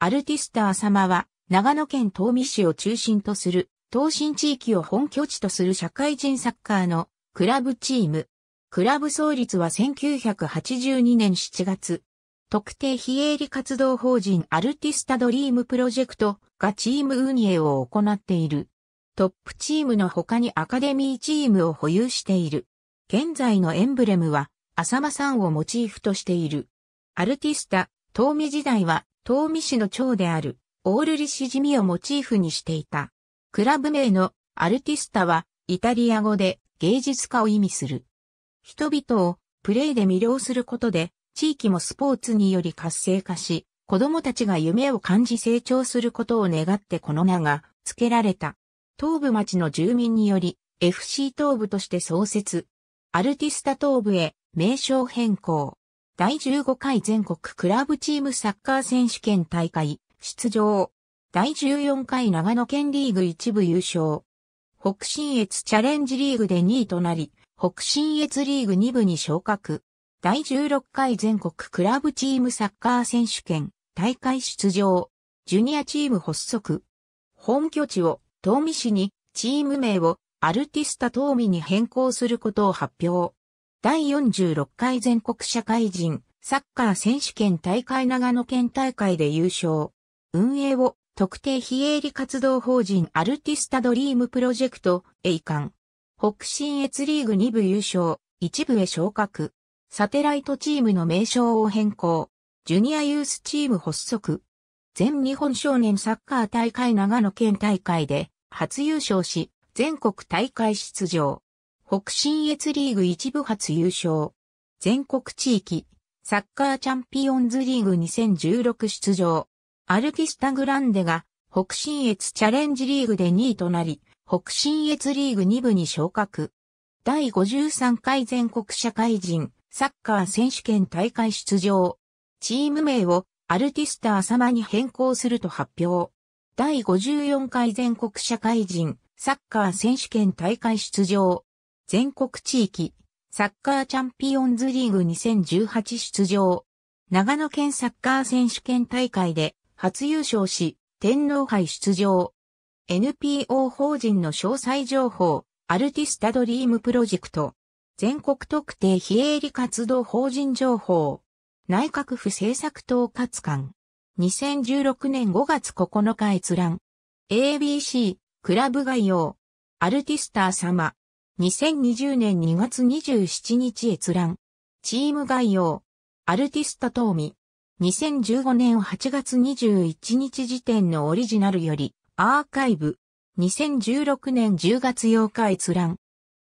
アルティスター様は、長野県東美市を中心とする、東進地域を本拠地とする社会人サッカーのクラブチーム。クラブ創立は1982年7月。特定非営利活動法人アルティスタドリームプロジェクトがチーム運営を行っている。トップチームの他にアカデミーチームを保有している。現在のエンブレムは、浅間さんをモチーフとしている。アルティスタ、東美時代は東美市の長である、オールリシジミをモチーフにしていた。クラブ名のアルティスタは、イタリア語で芸術家を意味する。人々をプレイで魅了することで、地域もスポーツにより活性化し、子供たちが夢を感じ成長することを願ってこの名が付けられた。東部町の住民により FC 東部として創設。アルティスタ東部へ名称変更。第15回全国クラブチームサッカー選手権大会出場。第14回長野県リーグ一部優勝。北信越チャレンジリーグで2位となり、北信越リーグ2部に昇格。第16回全国クラブチームサッカー選手権大会出場。ジュニアチーム発足。本拠地を東美市に、チーム名をアルティスタ東美に変更することを発表。第46回全国社会人サッカー選手権大会長野県大会で優勝。運営を特定非営利活動法人アルティスタドリームプロジェクトへ館。北信越リーグ2部優勝、1部へ昇格。サテライトチームの名称を変更。ジュニアユースチーム発足。全日本少年サッカー大会長野県大会で初優勝し、全国大会出場。北信越リーグ一部初優勝。全国地域、サッカーチャンピオンズリーグ2016出場。アルキスタグランデが北信越チャレンジリーグで2位となり、北信越リーグ2部に昇格。第53回全国社会人サッカー選手権大会出場。チーム名をアルティスター様に変更すると発表。第54回全国社会人サッカー選手権大会出場。全国地域、サッカーチャンピオンズリーグ2018出場。長野県サッカー選手権大会で初優勝し、天皇杯出場。NPO 法人の詳細情報、アルティスタドリームプロジェクト。全国特定非営利活動法人情報。内閣府政策統括官。2016年5月9日閲覧。ABC、クラブ概要。アルティスター様。2020年2月27日閲覧。チーム概要。アルティスタトーミ。2015年8月21日時点のオリジナルより、アーカイブ。2016年10月8日閲覧。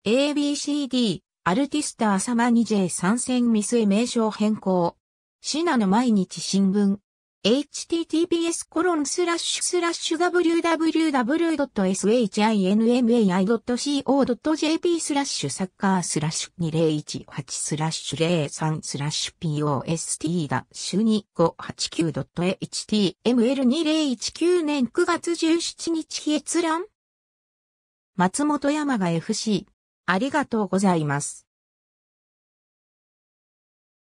ABCD、アルティスタアサマニジェ参戦ミスへ名称変更。シナの毎日新聞。https www.shinmai.co.jp スラッシュサッカースラッシュ2018スラッシュ03スラッシュ post 2589.html2019 年9月17日閲覧松本山が FC ありがとうございます。